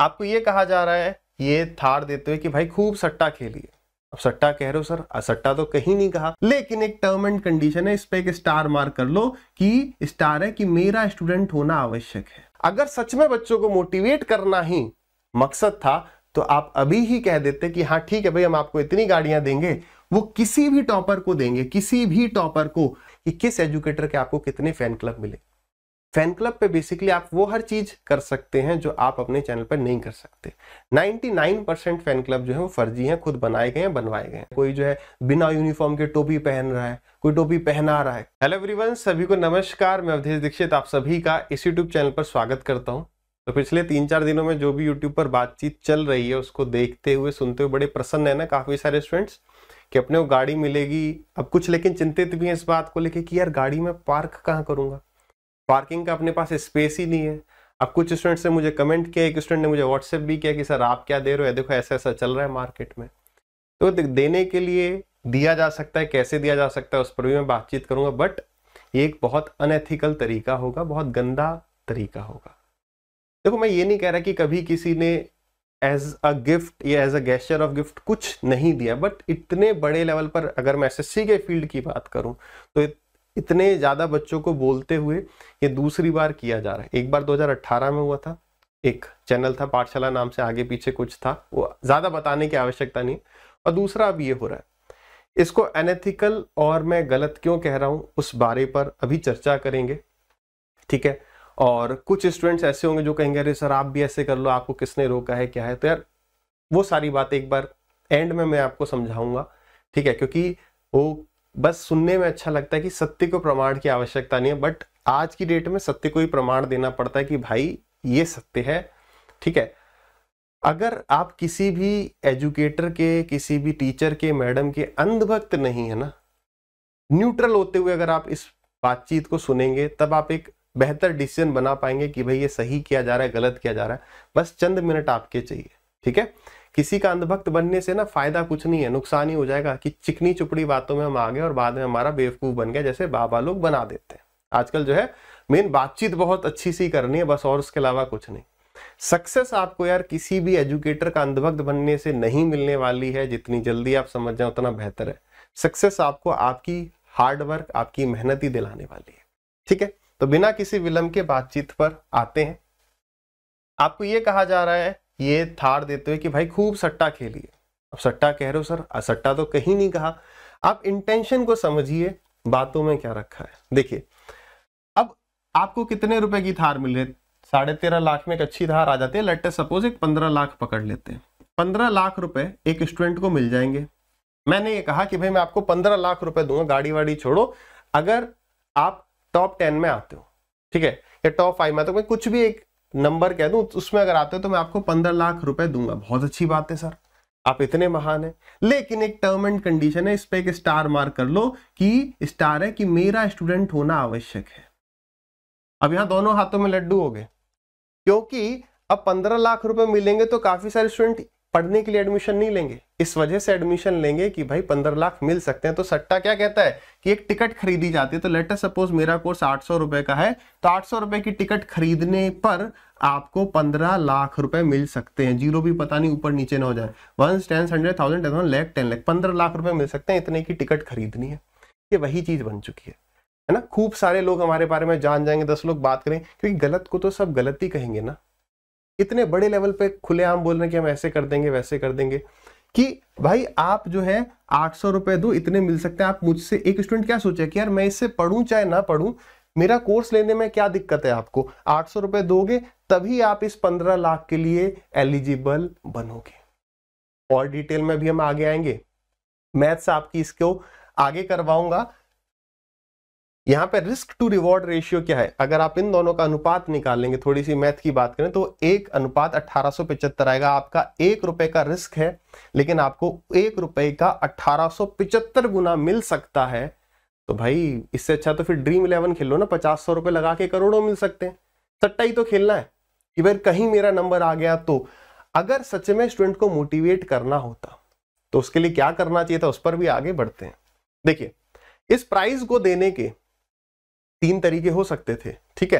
आपको ये कहा जा रहा है ये थार देते हुए कि भाई खूब सट्टा खेलिए अब सट्टा कह रहे हो सर सट्टा तो कहीं नहीं कहा लेकिन एक टर्म एंड कंडीशन है इस पे एक स्टार मार्क कर लो कि स्टार है कि मेरा स्टूडेंट होना आवश्यक है अगर सच में बच्चों को मोटिवेट करना ही मकसद था तो आप अभी ही कह देते कि हाँ ठीक है भाई हम आपको इतनी गाड़ियां देंगे वो किसी भी टॉपर को देंगे किसी भी टॉपर को कि किस एजुकेटर के आपको कितने फैन क्लब मिले फैन क्लब पे बेसिकली आप वो हर चीज कर सकते हैं जो आप अपने चैनल पर नहीं कर सकते 99 परसेंट फैन क्लब जो है वो फर्जी हैं खुद बनाए गए हैं बनवाए गए हैं कोई जो है बिना यूनिफॉर्म के टोपी पहन रहा है कोई टोपी पहना रहा है हेलो एवरीवन सभी को नमस्कार मैं अवधेश दीक्षित आप सभी का इस यूट्यूब चैनल पर स्वागत करता हूँ तो पिछले तीन चार दिनों में जो भी यूट्यूब पर बातचीत चल रही है उसको देखते हुए सुनते हुए बड़े प्रसन्न है ना काफी सारे स्टूडेंट्स कि अपने को गाड़ी मिलेगी अब कुछ लेकिन चिंतित भी है इस बात को लेके कि यार गाड़ी में पार्क कहाँ करूंगा पार्किंग का अपने पास स्पेस ही नहीं है अब कुछ स्टूडेंट्स ने मुझे कमेंट किया एक स्टूडेंट ने मुझे व्हाट्सएप भी किया कि सर आप क्या दे रहे हो देखो ऐसा ऐसा चल रहा है मार्केट में तो देने के लिए दिया जा सकता है कैसे दिया जा सकता है उस पर भी मैं बातचीत करूंगा बट ये एक बहुत अनएथिकल तरीका होगा बहुत गंदा तरीका होगा देखो मैं ये नहीं कह रहा कि कभी किसी ने एज अ गिफ्ट या as a gesture of gift कुछ नहीं दिया बट इतने बड़े लेवल पर अगर मैं एस के फील्ड की बात करूं तो इतने ज़्यादा बच्चों को बोलते हुए ये दूसरी बार किया जा रहा है एक बार 2018 में हुआ था एक चैनल था पाठशाला नाम से आगे पीछे कुछ था वो ज़्यादा बताने की आवश्यकता नहीं और दूसरा अब ये हो रहा है इसको अनएथिकल और मैं गलत क्यों कह रहा हूं उस बारे पर अभी चर्चा करेंगे ठीक है और कुछ स्टूडेंट्स ऐसे होंगे जो कहेंगे अरे सर आप भी ऐसे कर लो आपको किसने रोका है क्या है तो यार वो सारी बात एक बार एंड में मैं आपको समझाऊंगा ठीक है क्योंकि वो बस सुनने में अच्छा लगता है कि सत्य को प्रमाण की आवश्यकता नहीं है बट आज की डेट में सत्य को ही प्रमाण देना पड़ता है कि भाई ये सत्य है ठीक है अगर आप किसी भी एजुकेटर के किसी भी टीचर के मैडम के अंधभक्त नहीं है ना न्यूट्रल होते हुए अगर आप इस बातचीत को सुनेंगे तब आप एक बेहतर डिसीजन बना पाएंगे कि भाई ये सही किया जा रहा है गलत किया जा रहा है बस चंद मिनट आपके चाहिए ठीक है किसी का अंधभक्त बनने से ना फायदा कुछ नहीं है नुकसान ही हो जाएगा कि चिकनी चुपड़ी बातों में हम आ गए और बाद में हमारा बेवकूफ बन गया जैसे बाबा लोग बना देते हैं आजकल जो है मेन बातचीत बहुत अच्छी सी करनी है बस और उसके अलावा कुछ नहीं सक्सेस आपको यार किसी भी एजुकेटर का अंधभक्त बनने से नहीं मिलने वाली है जितनी जल्दी आप समझ जाए उतना बेहतर है सक्सेस आपको आपकी हार्डवर्क आपकी मेहनत ही दिलाने वाली है ठीक है तो बिना किसी विलंब के बातचीत पर आते हैं आपको ये कहा जा रहा है ये थार देते हुए कि भाई खूब सट्टा खेलिए अब सट्टा कह रहे हो सर सट्टा तो कहीं नहीं कहा आप इंटेंशन को समझिए बातों में क्या रखा है देखिए अब आपको कितने रुपए की थार मिल रही साढ़े तेरह लाख में एक अच्छी थार आ जाती है लेटेस्ट सपोज एक पंद्रह लाख पकड़ लेते हैं पंद्रह लाख रुपए एक स्टूडेंट को मिल जाएंगे मैंने ये कहा कि भाई मैं आपको पंद्रह लाख रुपए दूंगा गाड़ी वाड़ी छोड़ो अगर आप टॉप टेन में आते हो ठीक है या टॉप फाइव में तो कुछ भी एक नंबर कह दूं उसमें अगर आते हो तो मैं आपको पंद्रह लाख रुपए दूंगा बहुत अच्छी बात है सर आप इतने महान हैं लेकिन एक टर्म एंड कंडीशन है इस पर एक स्टार मार्क कर लो कि स्टार है कि मेरा स्टूडेंट होना आवश्यक है अब यहां दोनों हाथों में लड्डू हो गए क्योंकि अब पंद्रह लाख रुपए मिलेंगे तो काफी सारे स्टूडेंट पढ़ने के लिए एडमिशन नहीं लेंगे इस वजह से एडमिशन लेंगे कि भाई पंद्रह लाख मिल सकते हैं तो सट्टा क्या कहता है कि एक टिकट खरीदी जाती है तो लेटर सपोज मेरा कोर्स आठ सौ रुपए का है तो आठ सौ रुपए की टिकट खरीदने पर आपको पंद्रह लाख रुपए मिल सकते हैं जीरो भी पता नहीं ऊपर नीचे ना हो जाए one ten hundred thousand ten lakh ten lakh पंद्रह लाख रुपए मिल सकते हैं इतने की टिकट खरीदनी है ये वही चीज बन चुकी है है ना खूब सारे लोग हमारे बारे में जान जाएंगे दस लोग बात करें क्योंकि गलत को तो सब गलत ही कहेंगे ना इतने बड़े लेवल पे खुलेआम बोल रहे हैं कि हम ऐसे कर देंगे वैसे कर देंगे कि भाई आप जो है आठ सौ रुपए दो इतने मिल सकते हैं आप मुझसे एक स्टूडेंट क्या सोचे कि यार मैं इससे पढ़ू चाहे ना पढ़ू मेरा कोर्स लेने में क्या दिक्कत है आपको आठ सौ रुपए दोगे तभी आप इस पंद्रह लाख के लिए एलिजिबल बनोगे और डिटेल में भी हम आगे आएंगे मैथ्स आपकी इसको आगे करवाऊंगा यहां पे रिस्क टू रिवॉर्ड रेशियो क्या है अगर आप इन दोनों का अनुपात निकालेंगे थोड़ी सी मैथ की बात करें तो एक अनुपात अठारह आएगा आपका एक रुपए का रिस्क है लेकिन आपको एक रुपए का अठारह गुना मिल सकता है तो भाई इससे अच्छा तो फिर ड्रीम इलेवन खेलो ना पचास सौ रुपए लगा के करोड़ों मिल सकते हैं सट्टा ही तो खेलना है कि भाई कहीं मेरा नंबर आ गया तो अगर सच में स्टूडेंट को मोटिवेट करना होता तो उसके लिए क्या करना चाहिए था उस पर भी आगे बढ़ते हैं देखिए इस प्राइज को देने के तीन तरीके हो सकते थे ठीक है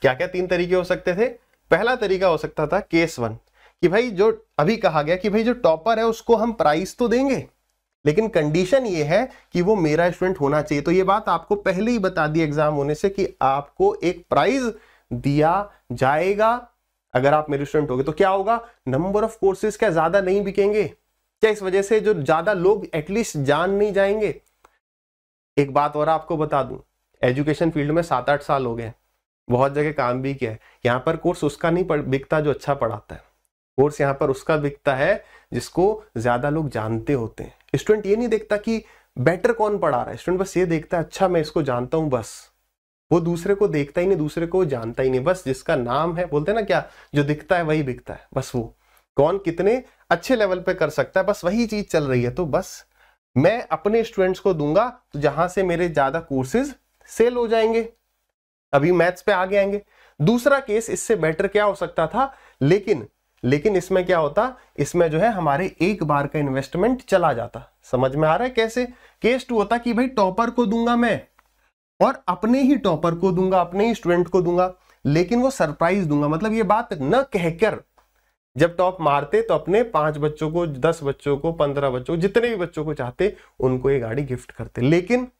क्या क्या तीन तरीके हो सकते थे पहला तरीका हो सकता था केस वन कि भाई जो अभी कहा गया कि भाई जो टॉपर है उसको हम प्राइस तो देंगे लेकिन कंडीशन ये है कि वो मेरा स्टूडेंट होना चाहिए तो ये बात आपको पहले ही बता दी एग्जाम होने से कि आपको एक प्राइज दिया जाएगा अगर आप मेरे स्टूडेंट होगे तो क्या होगा नंबर ऑफ कोर्सेज क्या ज्यादा नहीं बिकेंगे क्या इस वजह से जो ज्यादा लोग एटलीस्ट जान नहीं जाएंगे एक बात और आपको बता दूं एजुकेशन फील्ड में सात आठ साल हो गए बहुत जगह काम भी किया है यहाँ पर कोर्स उसका नहीं पढ़ बिकता जो अच्छा पढ़ाता है कोर्स यहाँ पर उसका बिकता है जिसको ज़्यादा लोग जानते होते हैं स्टूडेंट ये नहीं देखता कि बेटर कौन पढ़ा रहा है स्टूडेंट बस ये देखता है अच्छा मैं इसको जानता हूँ बस वो दूसरे को देखता ही नहीं दूसरे को जानता ही नहीं बस जिसका नाम है बोलते हैं ना क्या जो दिखता है वही बिकता है बस वो कौन कितने अच्छे लेवल पे कर सकता है बस वही चीज चल रही है तो बस मैं अपने स्टूडेंट्स को दूंगा तो जहां से मेरे ज्यादा कोर्सेज सेल हो जाएंगे अभी मैथ्स पे आगे आएंगे दूसरा केस इससे बेटर क्या हो सकता था लेकिन लेकिन इसमें क्या होता इसमें जो है हमारे एक बार का इन्वेस्टमेंट चला जाता समझ में आ रहा है कैसे केस टू होता कि भाई टॉपर को दूंगा मैं और अपने ही टॉपर को दूंगा अपने ही स्टूडेंट को दूंगा लेकिन वो सरप्राइज दूंगा मतलब ये बात न कहकर जब टॉप मारते तो अपने पांच बच्चों को दस बच्चों को पंद्रह बच्चों जितने भी बच्चों को चाहते उनको ये गाड़ी गिफ्ट करते लेकिन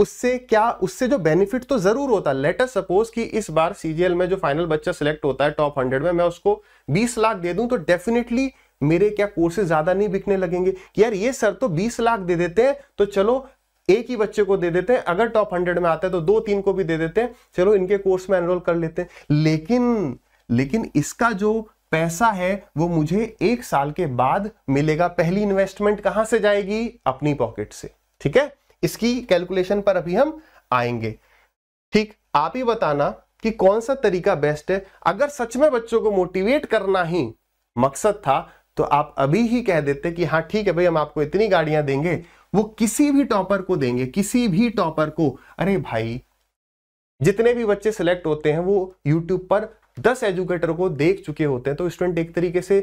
उससे क्या उससे जो बेनिफिट तो जरूर होता है लेटर सपोज कि इस बार सीजीएल में जो फाइनल बच्चा सिलेक्ट होता है टॉप हंड्रेड में मैं उसको बीस लाख दे दूं तो डेफिनेटली मेरे क्या कोर्सेज ज्यादा नहीं बिकने लगेंगे यार ये सर तो बीस लाख दे देते हैं तो चलो एक ही बच्चे को दे देते हैं अगर टॉप हंड्रेड में आता है तो दो तीन को भी दे देते हैं चलो इनके कोर्स में एनरोल कर लेते हैं लेकिन लेकिन इसका जो पैसा है वो मुझे एक साल के बाद मिलेगा पहली इन्वेस्टमेंट कहां से जाएगी अपनी पॉकेट से ठीक है इसकी कैलकुलेशन पर अभी हम आएंगे ठीक आप ही बताना कि कौन सा तरीका बेस्ट है अगर सच में बच्चों को मोटिवेट करना ही मकसद था तो आप अभी ही कह देते कि हाँ ठीक है भाई हम आपको इतनी गाड़ियां देंगे वो किसी भी टॉपर को देंगे किसी भी टॉपर को अरे भाई जितने भी बच्चे सिलेक्ट होते हैं वो यूट्यूब पर दस एजुकेटर को देख चुके होते हैं तो स्टूडेंट एक तरीके से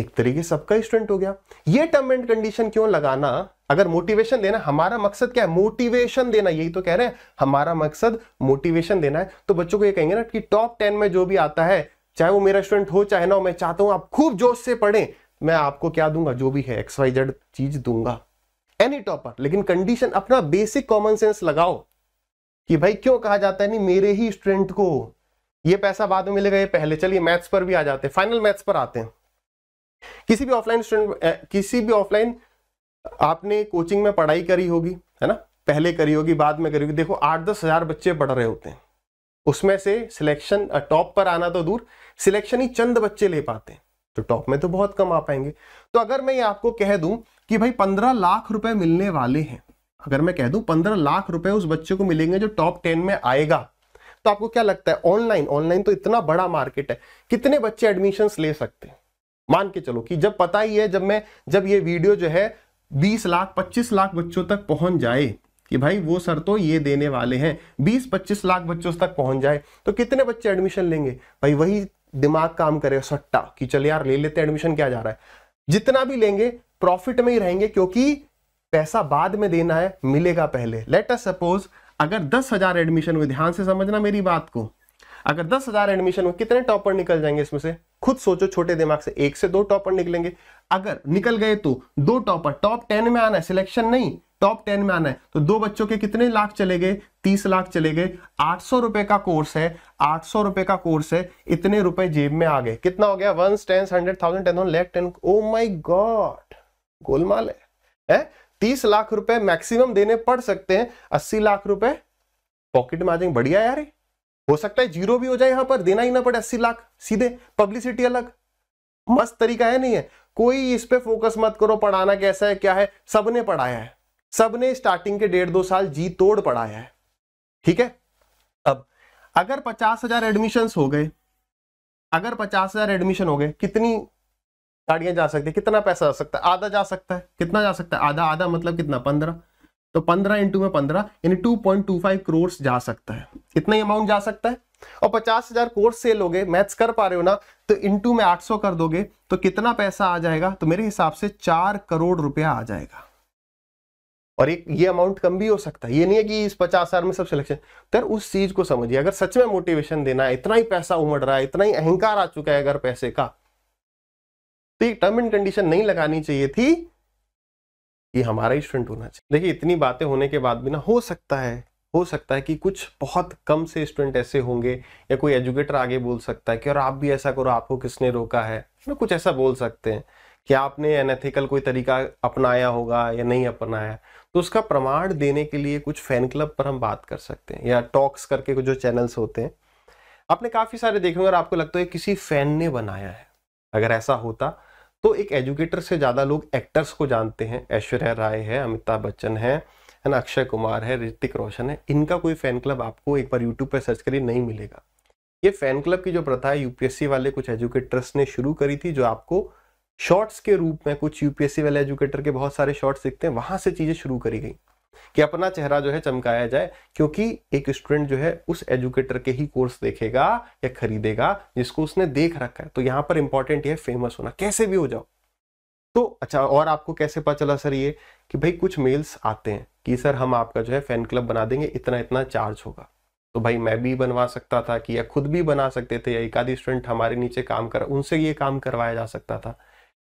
एक तरीके सबका स्टूडेंट हो गया ये टर्म एंड कंडीशन क्यों लगाना अगर मोटिवेशन देना हमारा मकसद क्या है मोटिवेशन देना यही तो कह रहे हैं हमारा मकसद मोटिवेशन देना है तो बच्चों को ये कहेंगे ना कि टॉप टेन में जो भी आता है चाहे वो मेरा स्टूडेंट हो चाहे ना हो मैं चाहता हूं आप खूब जोश से पढ़ें मैं आपको क्या दूंगा जो भी है एक्स वाई जेड चीज दूंगा एनी टॉपर लेकिन कंडीशन अपना बेसिक कॉमन सेंस लगाओ कि भाई क्यों कहा जाता है नहीं मेरे ही स्टूडेंट को ये पैसा बाद में मिलेगा ये पहले चलिए मैथ्स पर भी आ जाते हैं फाइनल मैथ्स पर आते हैं किसी भी ऑफलाइन स्टूडेंट किसी भी ऑफलाइन आपने कोचिंग में पढ़ाई करी होगी है ना पहले करी होगी बाद में करी होगी देखो आठ दस हजार बच्चे पढ़ रहे होते हैं उसमें से सिलेक्शन टॉप पर आना तो दूर सिलेक्शन ही चंद बच्चे ले पाते हैं तो टॉप में तो बहुत कम आ पाएंगे तो अगर मैं ये आपको कह दूं कि भाई पंद्रह लाख रुपए मिलने वाले हैं अगर मैं कह दूं पंद्रह लाख रुपए उस बच्चे को मिलेंगे जो टॉप टेन में आएगा तो आपको क्या लगता है ऑनलाइन ऑनलाइन तो इतना बड़ा मार्केट है कितने बच्चे एडमिशन ले सकते हैं मान के चलो कि जब पता ही है जब मैं जब ये वीडियो जो है बीस लाख पच्चीस लाख बच्चों तक पहुंच जाए कि भाई वो सर तो ये देने वाले हैं बीस पच्चीस लाख बच्चों तक पहुंच जाए तो कितने बच्चे एडमिशन लेंगे भाई वही दिमाग काम करेगा सट्टा कि चल यार ले लेते एडमिशन क्या जा रहा है जितना भी लेंगे प्रॉफिट में ही रहेंगे क्योंकि पैसा बाद में देना है मिलेगा पहले लेट अस सपोज अगर दस हजार एडमिशन हुए ध्यान से समझना मेरी बात को अगर दस हजार एडमिशन हो कितने टॉपर निकल जाएंगे इसमें से खुद सोचो छोटे दिमाग से एक से दो टॉपर निकलेंगे अगर निकल गए तो दो टॉपर टॉप टेन में आना है सिलेक्शन नहीं टॉप टेन में आना है तो दो बच्चों के कितने लाख चले गए तीस लाख चले गए आठ सौ रुपए का कोर्स है आठ सौ रुपए का कोर्स है इतने रुपए जेब में आ गए कितना हो गया one ten hundred thousand ten lakh ten oh my god गोलमाल है, है? तीस लाख रुपए मैक्सिमम देने पड़ सकते हैं अस्सी लाख रुपए पॉकेट में आ जाएंगे बढ़िया यार हो सकता है जीरो भी हो जाए यहां पर देना ही ना पड़े अस्सी लाख सीधे पब्लिसिटी अलग मस्त तरीका है नहीं है कोई इस पे फोकस मत करो पढ़ाना कैसा है क्या है सबने पढ़ाया है सबने स्टार्टिंग के डेढ़ दो साल जी तोड़ पढ़ाया है ठीक है अब अगर पचास हजार एडमिशन हो गए अगर पचास हजार एडमिशन हो गए कितनी गाड़ियां जा सकती है कितना पैसा जा सकता है आधा जा सकता है कितना जा सकता है आधा आधा मतलब कितना पंद्रह तो 15 इंटू में 15 यानी 2.25 करोड़ जा सकता है इतना ही अमाउंट जा सकता है और पचास हजार कोर्स सेल हो मैथ्स कर पा रहे हो ना तो इंटू में 800 कर दोगे तो कितना पैसा आ जाएगा तो मेरे हिसाब से चार करोड़ रुपया आ जाएगा और एक ये अमाउंट कम भी हो सकता है ये नहीं है कि इस पचास हजार में सब सिलेक्शन तो उस चीज को समझिए अगर सच में मोटिवेशन देना है इतना ही पैसा उमड़ रहा है इतना ही अहंकार आ चुका है अगर पैसे का तो ये टर्म एंड कंडीशन नहीं लगानी चाहिए थी ये हमारा ही स्टूडेंट होना चाहिए देखिए इतनी बातें होने के बाद भी ना हो सकता है हो सकता है कि कुछ बहुत कम से स्टूडेंट ऐसे होंगे या कोई एजुकेटर आगे बोल सकता है कि और आप भी ऐसा करो आपको किसने रोका है ना कुछ ऐसा बोल सकते हैं कि आपने अनएथिकल कोई तरीका अपनाया होगा या नहीं अपनाया तो उसका प्रमाण देने के लिए कुछ फैन क्लब पर हम बात कर सकते हैं या टॉक्स करके कुछ जो चैनल्स होते हैं आपने काफ़ी सारे देखे होंगे और आपको लगता है किसी फैन ने बनाया है अगर ऐसा होता तो एक एजुकेटर से ज़्यादा लोग एक्टर्स को जानते हैं ऐश्वर्या राय है अमिताभ बच्चन है है ना अक्षय कुमार है ऋतिक रोशन है इनका कोई फैन क्लब आपको एक बार यूट्यूब पर सर्च करिए नहीं मिलेगा ये फैन क्लब की जो प्रथा है यूपीएससी वाले कुछ एजुकेटर्स ने शुरू करी थी जो आपको शॉर्ट्स के रूप में कुछ यूपीएससी वाले एजुकेटर के बहुत सारे शॉर्ट्स दिखते हैं वहां से चीजें शुरू करी गई कि अपना चेहरा जो है चमकाया जाए क्योंकि एक स्टूडेंट जो है उस एजुकेटर के ही कोर्स देखेगा या खरीदेगा जिसको उसने देख रखा है तो यहाँ पर इंपॉर्टेंट यह फेमस होना कैसे भी हो जाओ तो अच्छा और आपको कैसे पता चला सर ये कि भाई कुछ मेल्स आते हैं कि सर हम आपका जो है फैन क्लब बना देंगे इतना इतना चार्ज होगा तो भाई मैं भी बनवा सकता था कि या खुद भी बना सकते थे या एक आधी स्टूडेंट हमारे नीचे काम कर उनसे ये काम करवाया जा सकता था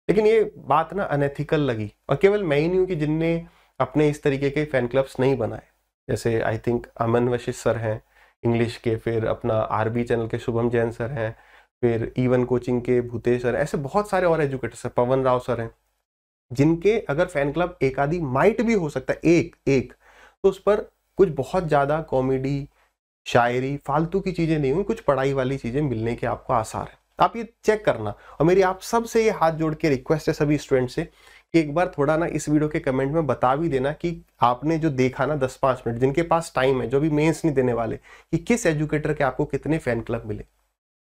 लेकिन ये बात ना अनएथिकल लगी और केवल मैं ही नहीं हूँ कि जिनने अपने इस तरीके के फैन क्लब्स नहीं बनाए जैसे I think Aman Vashisht sir हैं इंग्लिश के फिर अपना आरबी चैनल के शुभम जैन सर हैं फिर ईवन कोचिंग के भूतेश सर ऐसे बहुत सारे और educator sir Pawan Rao sir हैं जिनके अगर फैन क्लब एक आदि माइट भी हो सकता है एक एक तो उस पर कुछ बहुत ज़्यादा कॉमेडी शायरी फालतू की चीज़ें नहीं हुई कुछ पढ़ाई वाली चीज़ें मिलने के आपको आसार है आप ये चेक करना और मेरी आप सबसे ये हाथ जोड़ के रिक्वेस्ट है सभी स्टूडेंट से कि एक बार थोड़ा ना इस वीडियो के कमेंट में बता भी देना कि आपने जो देखा ना दस पांच मिनट जिनके पास टाइम है जो भी मेंस नहीं देने वाले कि किस एजुकेटर के आपको कितने फैन क्लब मिले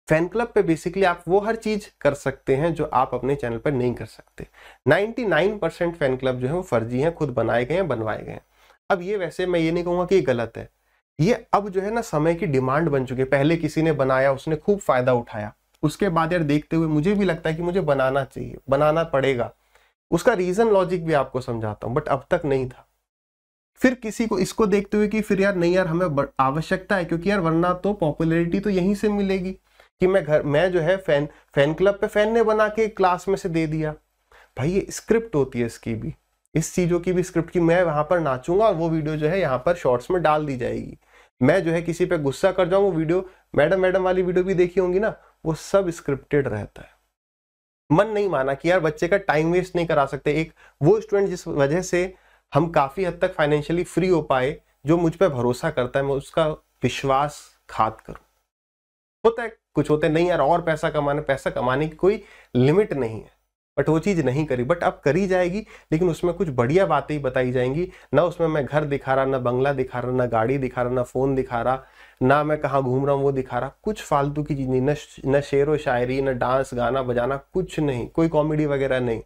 फैन क्लब पे बेसिकली आप वो हर चीज कर सकते हैं जो आप अपने चैनल पर नहीं कर सकते 99% फैन क्लब जो है वो फर्जी हैं खुद बनाए गए हैं बनवाए गए हैं अब ये वैसे मैं ये नहीं कहूँगा कि ये गलत है ये अब जो है ना समय की डिमांड बन चुकी है पहले किसी ने बनाया उसने खूब फायदा उठाया उसके बाद यार देखते हुए मुझे भी लगता है कि मुझे बनाना चाहिए बनाना पड़ेगा उसका रीजन लॉजिक भी आपको समझाता हूँ बट अब तक नहीं था फिर किसी को इसको देखते हुए कि फिर यार नहीं यार हमें आवश्यकता है क्योंकि यार वरना तो पॉपुलैरिटी तो यहीं से मिलेगी कि मैं घर मैं जो है फैन फैन क्लब पे फैन ने बना के क्लास में से दे दिया भाई ये स्क्रिप्ट होती है इसकी भी इस चीज़ों की भी स्क्रिप्ट की मैं वहां पर नाचूंगा और वो वीडियो जो है यहाँ पर शॉर्ट्स में डाल दी जाएगी मैं जो है किसी पर गुस्सा कर जाऊँ वो वीडियो मैडम मैडम वाली वीडियो भी देखी होंगी ना वो सब स्क्रिप्टेड रहता है मन नहीं माना कि यार बच्चे का टाइम वेस्ट नहीं करा सकते एक वो स्टूडेंट जिस वजह से हम काफ़ी हद तक फाइनेंशियली फ्री हो पाए जो मुझ पर भरोसा करता है मैं उसका विश्वास खात करूँ होता है कुछ होते नहीं यार और पैसा कमाने पैसा कमाने की कोई लिमिट नहीं है बट वो चीज़ नहीं करी बट अब करी जाएगी लेकिन उसमें कुछ बढ़िया बातें ही बताई जाएंगी ना उसमें मैं घर दिखा रहा ना बंगला दिखा रहा ना गाड़ी दिखा रहा ना फ़ोन दिखा रहा ना मैं कहाँ घूम रहा हूँ वो दिखा रहा कुछ फालतू की चीज़ नहीं न शेर व शायरी न डांस गाना बजाना कुछ नहीं कोई कॉमेडी वगैरह नहीं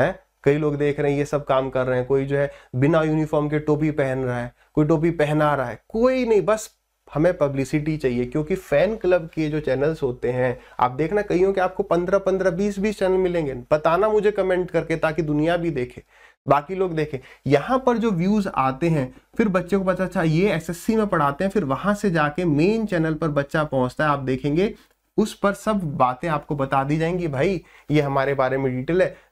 है कई लोग देख रहे हैं ये सब काम कर रहे हैं कोई जो है बिना यूनिफॉर्म के टोपी पहन रहा है कोई टोपी पहना रहा है कोई नहीं बस हमें पब्लिसिटी चाहिए क्योंकि फैन क्लब के जो चैनल्स होते हैं आप देखना हो कि आपको पंद्रह पंद्रह बीस बीस चैनल मिलेंगे बताना मुझे कमेंट करके ताकि दुनिया भी देखे बाकी लोग देखें यहाँ पर जो व्यूज आते हैं फिर बच्चे को पता अच्छा ये एसएससी में पढ़ाते हैं फिर वहां से जाके मेन चैनल पर बच्चा पहुंचता है आप देखेंगे उस पर सब बातें आपको बता दी जाएंगी भाई ये हमारे बारे में डिटेल है